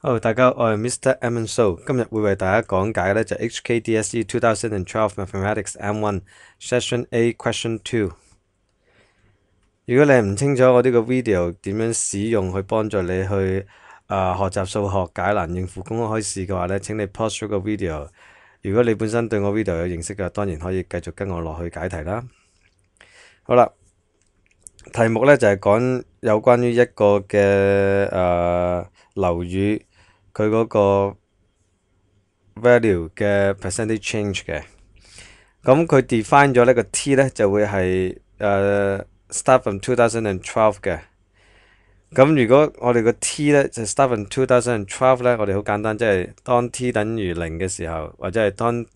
Hello，大家，我系 Mr. a m o n s o 今日会为大家讲解咧就 HKDSE two thousand and twelve Mathematics M one Session A Question Two。如果你唔清楚我呢个 video 点样使用去帮助你去诶学习数学解难应付公开试嘅话咧，请你 post 咗个 video。如果你本身对我 video 有认识嘅，当然可以继续跟我落去解题啦。好啦，题目咧就系讲有关于一个嘅诶楼宇。佢嗰個 value 嘅 percentage change 嘅，咁佢 define 咗呢個 t 咧就會係誒 s t a r t f r w o thousand and twelve 嘅。咁如果我哋個 t 咧就 s t a r t f r w o thousand and twelve 咧，我哋好簡單，即係當 t 等於零嘅時候，或者係當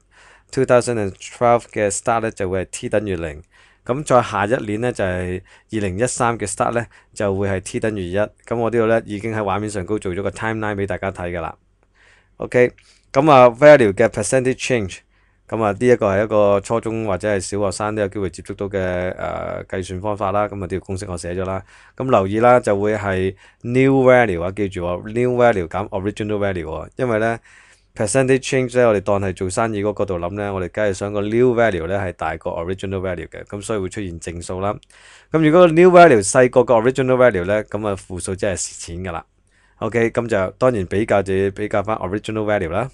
two thousand and twelve 嘅 start 咧就會係 t 等於零。咁再下一年咧就系二零一三嘅 start 咧就会系 t 等于一。咁我呢度咧已经喺画面上高做咗个 timeline 俾大家睇噶啦。OK，咁啊 value 嘅 percentage change，咁啊呢一个系一个初中或者系小学生都有机会接触到嘅诶计算方法啦。咁啊呢条公式我写咗啦。咁留意啦，就会系 new value 啊，记住啊，new value 减 original value 喎，因为咧。percentage change 咧，我哋當係做生意嗰角度諗咧，我哋梗係想個 new value 咧係大過 original value 嘅，咁所以會出現正數啦。咁如果 new value 细過個 original value 咧，咁啊負數即係蚀錢噶啦。OK，咁就當然比較就要比較翻 original value 啦。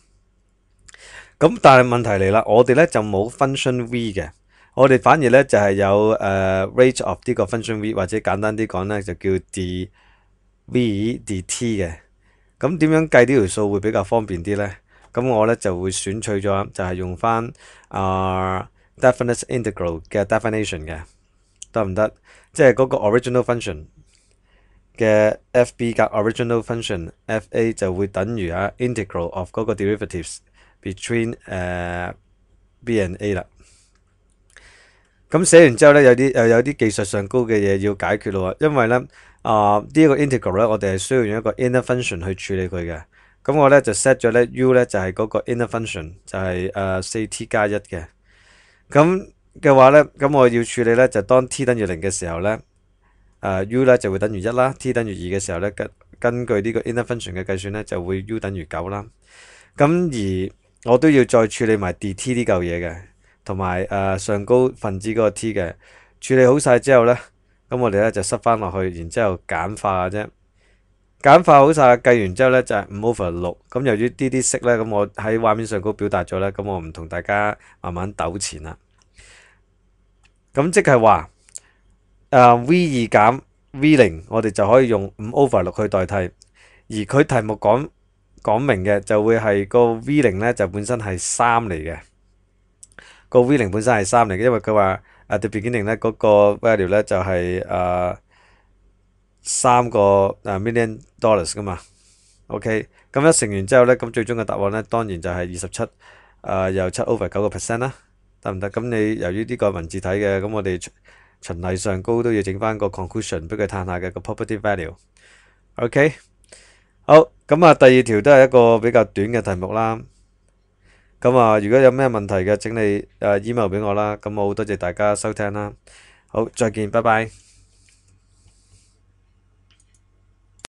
咁但係問題嚟啦，我哋咧就冇 function v 嘅，我哋反而咧就係有誒 r a n g e of 呢個 function v 或者簡單啲講咧就叫 d v d t 嘅。咁點樣計呢條數會比較方便啲咧？咁我咧就會選取咗，就係用翻啊 definite integral 嘅 definition 嘅，得唔得？即係嗰個 original function 嘅 f b 加 original function f a 就會等於啊 integral of 嗰個 derivatives between 誒 b and a 啦。咁寫完之後咧，有啲又有啲技術上高嘅嘢要解決咯因為咧啊呢一個 integral 咧，我哋係需要用一個 inner function 去處理佢嘅。咁我咧就 set 咗咧 u 咧就系嗰个 inner function 就系诶四 t 加一嘅咁嘅话咧咁我要处理咧就当 t 等于零嘅时候咧诶 u 咧就会等于一啦 t 等于二嘅时候咧根根据呢个 inner function 嘅计算咧就会 u 等于九啦咁而我都要再处理埋 d t 呢嚿嘢嘅同埋诶上高分子嗰个 t 嘅处理好晒之后咧咁我哋咧就塞翻落去，然之后简化嘅啫。簡化好晒，計完之後咧就係五 over 六。咁由於啲啲色咧，咁我喺畫面上高表達咗咧，咁我唔同大家慢慢纠缠啦。咁即係話，V 二減 V 零，我哋就可以用五 over 六去代替。而佢題目講講明嘅，就會係個 V 零咧就本身係三嚟嘅。個 V 零本身係三嚟嘅，因為佢話啊，the beginning 咧嗰個 value 咧就係啊。三個啊 million dollars 噶嘛，OK，咁一乘完之後咧，咁最終嘅答案咧當然就係二十七，誒又七 over 九個 percent 啦，得唔得？咁你由於呢個文字體嘅，咁我哋循例上高都要整翻個 conclusion 俾佢探下嘅個 property value，OK，好，咁啊第二條都係一個比較短嘅題目啦，咁啊如果有咩問題嘅整你誒 email 俾我啦，咁我好多謝大家收聽啦，好，再見，拜拜。